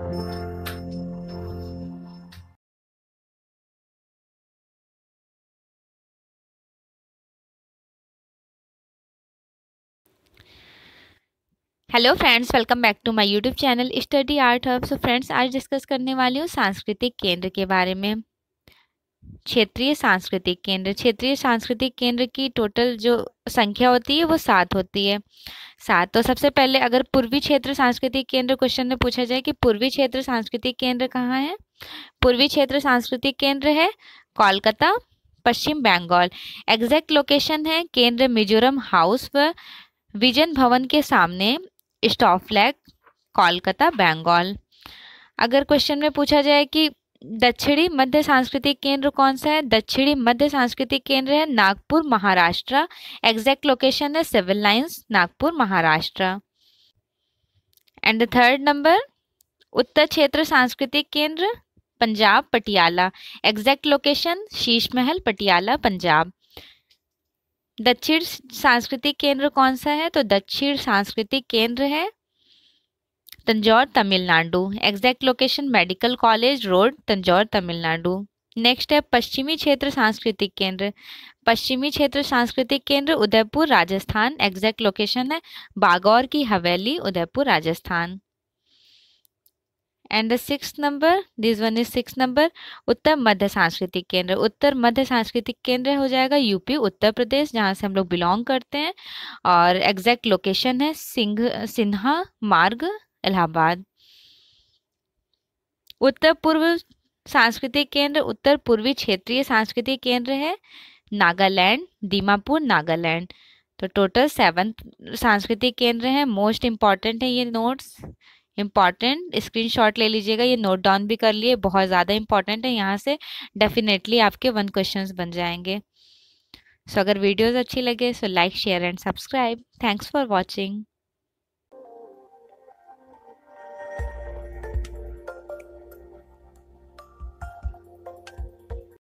hello friends welcome back to my YouTube channel study art hub so friends आज discuss करने वाली हूँ सांस्कृतिक केंद्र के बारे में क्षेत्रीय सांस्कृतिक केंद्र क्षेत्रीय सांस्कृतिक केंद्र की टोटल जो संख्या होती है वो सात होती है सात तो सबसे पहले अगर पूर्वी क्षेत्र सांस्कृतिक केंद्र क्वेश्चन में पूछा जाए कि पूर्वी क्षेत्र सांस्कृतिक केंद्र कहाँ है पूर्वी क्षेत्र सांस्कृतिक केंद्र है कोलकाता पश्चिम बंगाल एग्जैक्ट लोकेशन है केंद्र मिजोरम हाउस व विजन भवन के सामने स्टॉफ्लैग कोलकाता बंगाल अगर क्वेश्चन में पूछा जाए कि दक्षिणी मध्य सांस्कृतिक केंद्र कौन सा है दक्षिणी मध्य सांस्कृतिक केंद्र है नागपुर महाराष्ट्र एग्जैक्ट लोकेशन है Civil Lines Nagpur Maharashtra and the third number उत्तर क्षेत्र सांस्कृतिक केंद्र पंजाब पटियाला एग्जैक्ट लोकेशन शीश महल पटियाला पंजाब दक्षिण सांस्कृतिक केंद्र कौन सा है तो दक्षिण सांस्कृतिक केंद्र है Tanjore Tamil Nadu exact location medical college road Tanjore Tamil Nadu next है पश्चिमी क्षेत्र सांस्कृतिक केंद्र पश्चिमी क्षेत्र सांस्कृतिक केंद्र उदयपुर राजस्थान एग्जैक्ट लोकेशन है बागौर की हवेली Udaipur Rajasthan and the six number this one is six number उत्तर मध्य सांस्कृतिक केंद्र उत्तर मध्य सांस्कृतिक केंद्र हो जाएगा यूपी उत्तर प्रदेश जहाँ से हम लोग बिलोंग करते हैं और एग्जैक्ट लोकेशन है सिंह सिन्हा मार्ग इलाहाबाद उत्तर पूर्व सांस्कृतिक केंद्र उत्तर पूर्वी क्षेत्रीय सांस्कृतिक केंद्र है नागालैंड दीमापुर नागालैंड तो टोटल सेवन सांस्कृतिक केंद्र हैं मोस्ट इम्पॉर्टेंट है ये नोट्स इम्पॉर्टेंट स्क्रीनशॉट ले लीजिएगा ये नोट डाउन भी कर लिए बहुत ज़्यादा इम्पॉर्टेंट है यहाँ से डेफिनेटली आपके वन क्वेश्चंस बन जाएंगे सो so, अगर वीडियोस अच्छी लगे so like share and subscribe thanks for watching